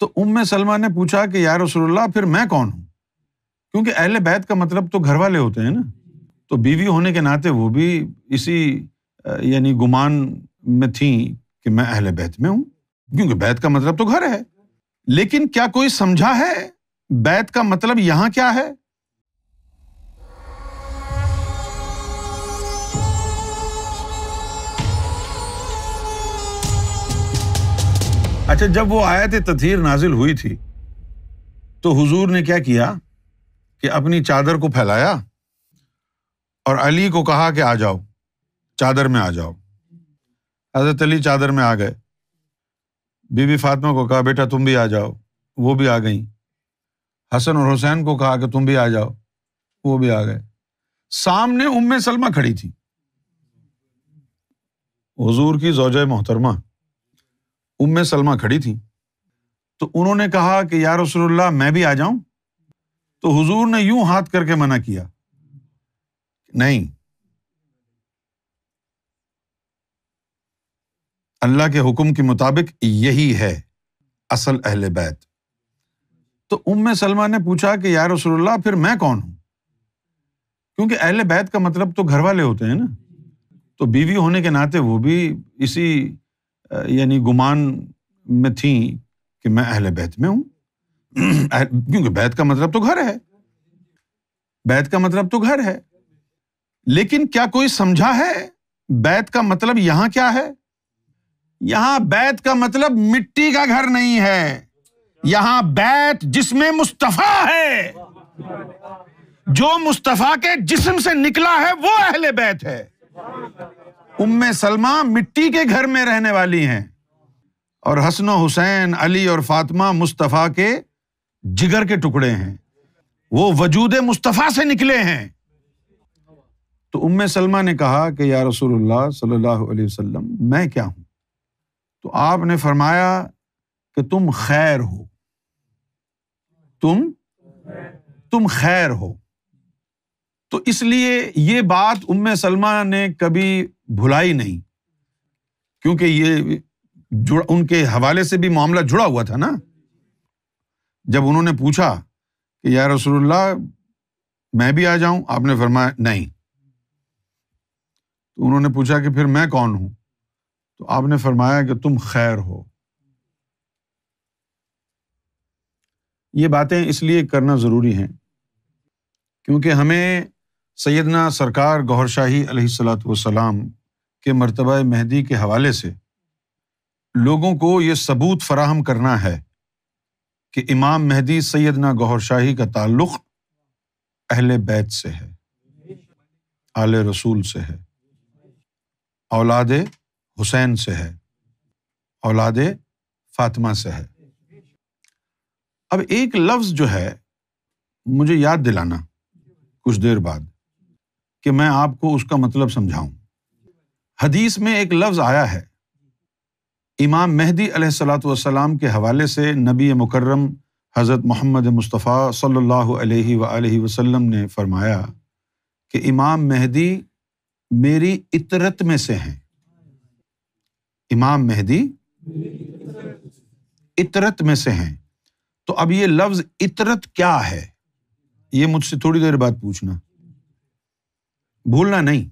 तो उम सलमा ने पूछा कि यार रसोल्ला फिर मैं कौन हूँ क्योंकि अहल बैत का मतलब तो घर वाले होते हैं ना तो बीवी होने के नाते वो भी इसी यानी गुमान में थी कि मैं अहल बैत में हूँ क्योंकि बैत का मतलब तो घर है लेकिन क्या कोई समझा है बैत का मतलब यहाँ क्या है अच्छा जब वो आयत तथीर नाजिल हुई थी तो हुजूर ने क्या किया कि अपनी चादर को फैलाया और अली को कहा कि आ जाओ चादर में आ जाओ हजरत अली चादर में आ गए बीबी फातमा को कहा बेटा तुम भी आ जाओ वो भी आ गई हसन और हुसैन को कहा कि तुम भी आ जाओ वो भी आ गए सामने उम्म सलमा खड़ी थी हुजूर की जोज मोहतरमा उम सलमा खड़ी थी तो उन्होंने कहा कि या रसोल्ला मैं भी आ जाऊं तो हुजूर ने यूं हाथ करके मना किया नहीं अल्लाह के हुक्म के मुताबिक यही है असल अहल बैत तो उम सलमा ने पूछा कि या रसोल्ला फिर मैं कौन हूं क्योंकि अहल बैत का मतलब तो घर वाले होते हैं ना तो बीवी होने के नाते वो भी इसी यानी गुमान में थी कि मैं अहल बैत में हूँ क्योंकि बैत का मतलब तो घर है बैत का मतलब तो घर है लेकिन क्या कोई समझा है बैत का मतलब यहां क्या है यहां बैत का मतलब मिट्टी का घर नहीं है यहां बैत जिसमें मुस्तफा है जो मुस्तफा के जिस्म से निकला है वो अहले बैत है उम्मे सलमा मिट्टी के घर में रहने वाली हैं और हसन हुसैन अली और फातिमा मुस्तफ़ा के जिगर के टुकड़े हैं वो वजूद मुस्तफ़ा से निकले हैं तो उम्म सलमा ने कहा कि या रसूलुल्लाह सल्लल्लाहु अलैहि वसल्लम मैं क्या हूं तो आपने फरमाया कि तुम खैर हो तुम तुम खैर हो तो इसलिए ये बात उम्म सलमा ने कभी भुला ही नहीं क्योंकि ये जुड़ उनके हवाले से भी मामला जुड़ा हुआ था ना जब उन्होंने पूछा कि या रसोल्ला मैं भी आ जाऊं आपने फरमाया नहीं तो उन्होंने पूछा कि फिर मैं कौन हूं तो आपने फरमाया कि तुम खैर हो ये बातें इसलिए करना ज़रूरी हैं क्योंकि हमें सैदना सरकार गौहर शाही सलाम के मरतबा मेहदी के हवाले से लोगों को ये सबूत फराहम करना है कि इमाम मेहदी सैदना गौहर शाही का ताल्लुक़ अहल बैत से है आल रसूल से है औलाद हुसैन से है औलाद फातिमा से है अब एक लफ्ज़ जो है मुझे याद दिलाना कुछ देर बाद कि मैं आपको उसका मतलब समझाऊं हदीस में एक लफ्ज़ आया है इमाम मेहदी सलाम के हवाले से नबी मुकर्रम हज़रत मोहम्मद मुस्तफ़ा सल्लल्लाहु अलैहि सल्ला वसल्लम ने फरमाया कि इमाम मेहदी मेरी इतरत में से हैं इमाम मेहदी इतरत में से हैं तो अब ये लफ्ज़ इतरत क्या है ये मुझसे थोड़ी देर बाद पूछना भूलना नहीं